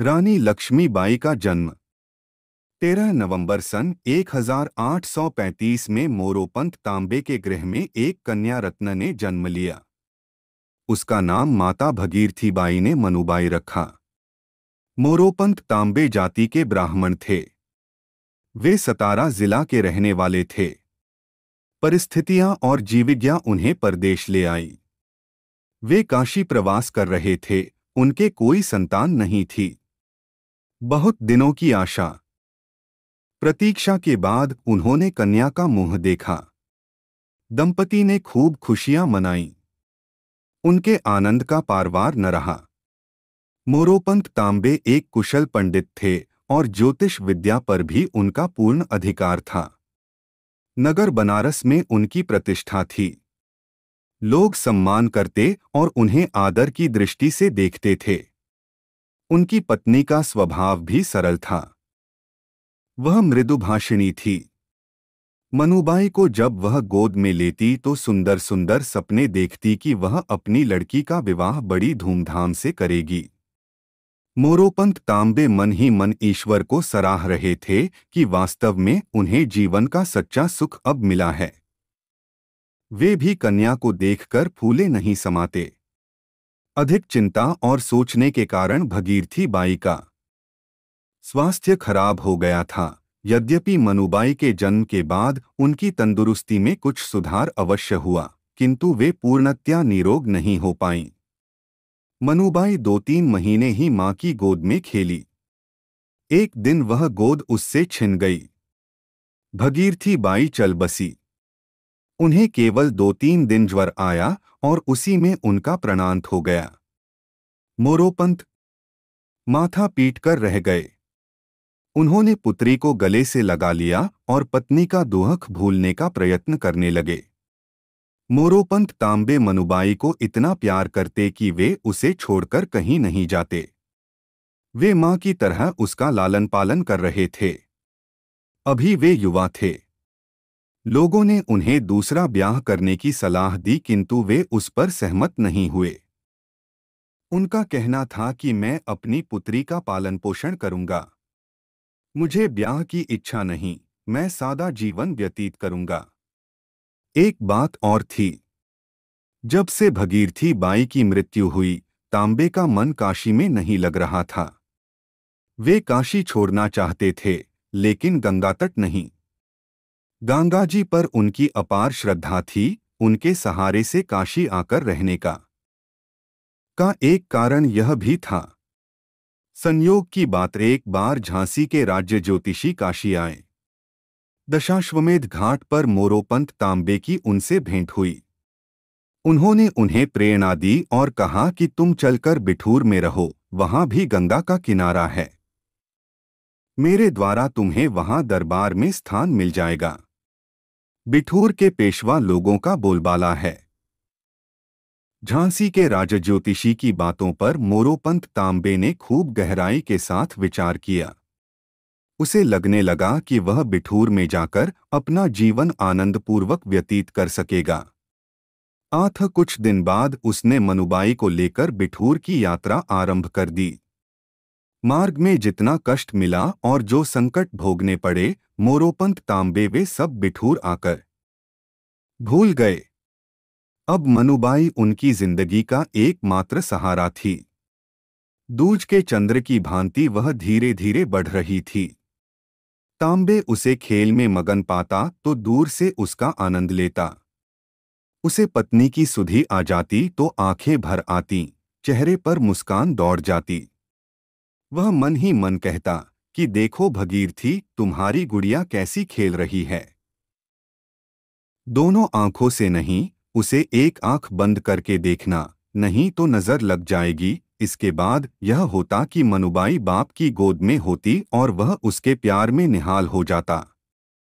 रानी लक्ष्मीबाई का जन्म 13 नवंबर सन 1835 में मोरोपंत तांबे के गृह में एक कन्या रत्न ने जन्म लिया उसका नाम माता भगीरथी बाई ने मनुबाई रखा मोरोपंत तांबे जाति के ब्राह्मण थे वे सतारा जिला के रहने वाले थे परिस्थितियां और जीविज्ञा उन्हें परदेश ले आई वे काशी प्रवास कर रहे थे उनके कोई संतान नहीं थी बहुत दिनों की आशा प्रतीक्षा के बाद उन्होंने कन्या का मुंह देखा दंपति ने खूब खुशियां मनाई उनके आनंद का पारवार न रहा मोरोपंत तांबे एक कुशल पंडित थे और ज्योतिष विद्या पर भी उनका पूर्ण अधिकार था नगर बनारस में उनकी प्रतिष्ठा थी लोग सम्मान करते और उन्हें आदर की दृष्टि से देखते थे उनकी पत्नी का स्वभाव भी सरल था वह मृदुभाषिणी थी मनुबाई को जब वह गोद में लेती तो सुंदर सुंदर सपने देखती कि वह अपनी लड़की का विवाह बड़ी धूमधाम से करेगी मोरोपंत तांबे मन ही मन ईश्वर को सराह रहे थे कि वास्तव में उन्हें जीवन का सच्चा सुख अब मिला है वे भी कन्या को देखकर फूले नहीं समाते अधिक चिंता और सोचने के कारण भगीरथी बाई का स्वास्थ्य खराब हो गया था यद्यपि मनुबाई के जन्म के बाद उनकी तंदुरुस्ती में कुछ सुधार अवश्य हुआ किंतु वे पूर्णतया निरोग नहीं हो पाईं मनुबाई दो तीन महीने ही मां की गोद में खेली एक दिन वह गोद उससे छिन गई भगीरथी बाई चल बसी उन्हें केवल दो तीन दिन ज्वर आया और उसी में उनका प्रणांत हो गया मोरोपंत माथा पीट कर रह गए उन्होंने पुत्री को गले से लगा लिया और पत्नी का दोहक भूलने का प्रयत्न करने लगे मोरोपंत तांबे मनुबाई को इतना प्यार करते कि वे उसे छोड़कर कहीं नहीं जाते वे मां की तरह उसका लालन पालन कर रहे थे अभी वे युवा थे लोगों ने उन्हें दूसरा ब्याह करने की सलाह दी किंतु वे उस पर सहमत नहीं हुए उनका कहना था कि मैं अपनी पुत्री का पालन पोषण करूंगा मुझे ब्याह की इच्छा नहीं मैं सादा जीवन व्यतीत करूंगा एक बात और थी जब से भगीरथी बाई की मृत्यु हुई तांबे का मन काशी में नहीं लग रहा था वे काशी छोड़ना चाहते थे लेकिन गंगातट नहीं गंगा जी पर उनकी अपार श्रद्धा थी उनके सहारे से काशी आकर रहने का का एक कारण यह भी था संयोग की बात एक बार झांसी के राज्य ज्योतिषी काशी आए दशाश्वमेध घाट पर मोरोपंत तांबे की उनसे भेंट हुई उन्होंने उन्हें प्रेरणा दी और कहा कि तुम चलकर बिठूर में रहो वहां भी गंगा का किनारा है मेरे द्वारा तुम्हें वहां दरबार में स्थान मिल जाएगा बिठूर के पेशवा लोगों का बोलबाला है झांसी के राजा ज्योतिषी की बातों पर मोरोपंत तांबे ने खूब गहराई के साथ विचार किया उसे लगने लगा कि वह बिठूर में जाकर अपना जीवन आनंदपूर्वक व्यतीत कर सकेगा आथ कुछ दिन बाद उसने मनुबाई को लेकर बिठूर की यात्रा आरंभ कर दी मार्ग में जितना कष्ट मिला और जो संकट भोगने पड़े मोरोपंत तांबे वे सब बिठूर आकर भूल गए अब मनुबाई उनकी जिंदगी का एकमात्र सहारा थी दूज के चंद्र की भांति वह धीरे धीरे बढ़ रही थी तांबे उसे खेल में मगन पाता तो दूर से उसका आनंद लेता उसे पत्नी की सुधी आ जाती तो आंखें भर आती चेहरे पर मुस्कान दौड़ जाती वह मन ही मन कहता कि देखो भगीरथी तुम्हारी गुड़िया कैसी खेल रही है दोनों आंखों से नहीं उसे एक आंख बंद करके देखना नहीं तो नजर लग जाएगी इसके बाद यह होता कि मनुबाई बाप की गोद में होती और वह उसके प्यार में निहाल हो जाता